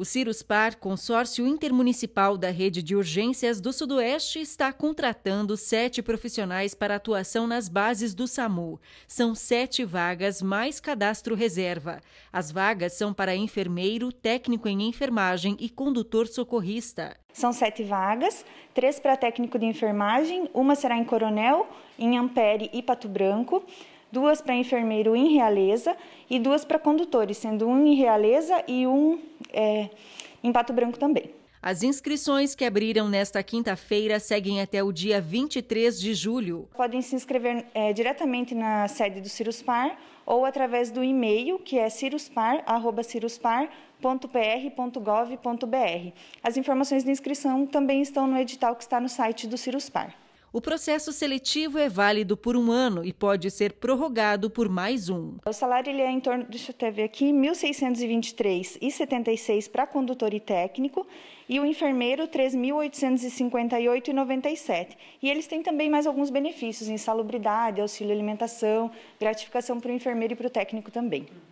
O Ciruspar, consórcio intermunicipal da rede de urgências do Sudoeste, está contratando sete profissionais para atuação nas bases do SAMU. São sete vagas mais cadastro reserva. As vagas são para enfermeiro, técnico em enfermagem e condutor socorrista. São sete vagas, três para técnico de enfermagem, uma será em Coronel, em Ampere e Pato Branco duas para enfermeiro em Realeza e duas para condutores, sendo um em Realeza e um é, em Pato Branco também. As inscrições que abriram nesta quinta-feira seguem até o dia 23 de julho. Podem se inscrever é, diretamente na sede do Ciruspar ou através do e-mail que é ciruspar@ciruspar.pr.gov.br. As informações de inscrição também estão no edital que está no site do Ciruspar. O processo seletivo é válido por um ano e pode ser prorrogado por mais um. O salário ele é em torno, deixa eu até ver aqui, R$ 1.623,76 para condutor e técnico e o enfermeiro R$ 3.858,97. E eles têm também mais alguns benefícios, insalubridade, auxílio alimentação, gratificação para o enfermeiro e para o técnico também.